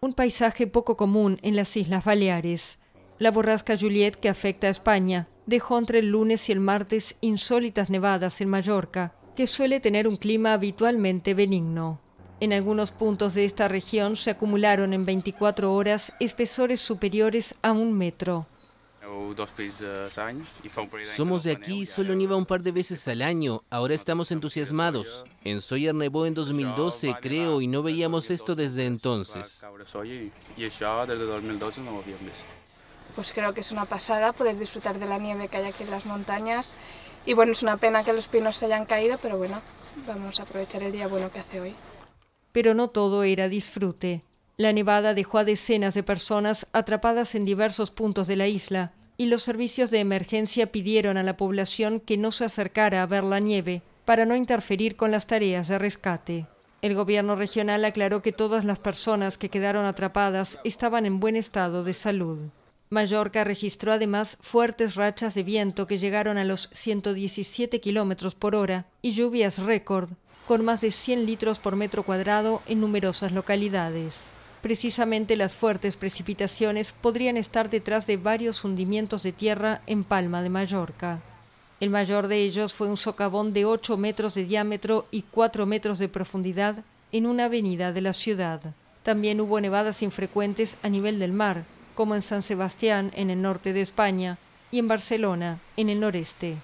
un paisaje poco común en las Islas Baleares. La borrasca Juliet que afecta a España dejó entre el lunes y el martes insólitas nevadas en Mallorca, que suele tener un clima habitualmente benigno. En algunos puntos de esta región se acumularon en 24 horas espesores superiores a un metro. Eh, Somos de aquí, solo nieva un par de veces al año. Ahora estamos entusiasmados. En Sawyer nevó en 2012, creo, y no veíamos esto desde entonces. Pues creo que es una pasada poder disfrutar de la nieve que hay aquí en las montañas. Y bueno, es una pena que los pinos se hayan caído, pero bueno, vamos a aprovechar el día bueno que hace hoy. Pero no todo era disfrute. La nevada dejó a decenas de personas atrapadas en diversos puntos de la isla y los servicios de emergencia pidieron a la población que no se acercara a ver la nieve para no interferir con las tareas de rescate. El gobierno regional aclaró que todas las personas que quedaron atrapadas estaban en buen estado de salud. Mallorca registró además fuertes rachas de viento que llegaron a los 117 kilómetros por hora y lluvias récord, con más de 100 litros por metro cuadrado en numerosas localidades. Precisamente las fuertes precipitaciones podrían estar detrás de varios hundimientos de tierra en Palma de Mallorca. El mayor de ellos fue un socavón de 8 metros de diámetro y 4 metros de profundidad en una avenida de la ciudad. También hubo nevadas infrecuentes a nivel del mar, como en San Sebastián, en el norte de España, y en Barcelona, en el noreste.